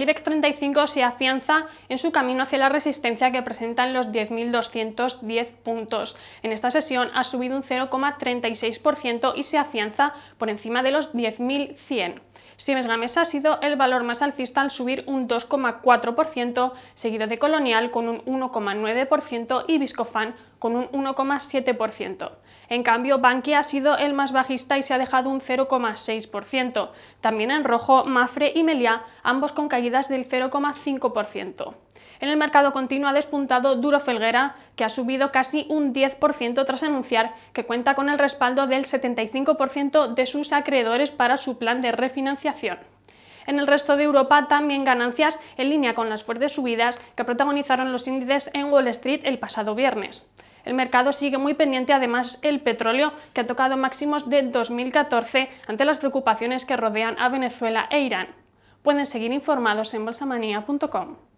el IBEX 35 se afianza en su camino hacia la resistencia que presentan los 10.210 puntos. En esta sesión ha subido un 0,36% y se afianza por encima de los 10.100. Siemens Games ha sido el valor más alcista al subir un 2,4%, seguido de Colonial con un 1,9% y Viscofan con un 1,7%. En cambio, Bankia ha sido el más bajista y se ha dejado un 0,6%. También en rojo, Mafre y Meliá, ambos con caídas del 0,5%. En el mercado continuo ha despuntado Duro Felguera, que ha subido casi un 10% tras anunciar que cuenta con el respaldo del 75% de sus acreedores para su plan de refinanciación. En el resto de Europa también ganancias en línea con las fuertes subidas que protagonizaron los índices en Wall Street el pasado viernes. El mercado sigue muy pendiente además el petróleo, que ha tocado máximos de 2014 ante las preocupaciones que rodean a Venezuela e Irán. Pueden seguir informados en bolsamanía.com.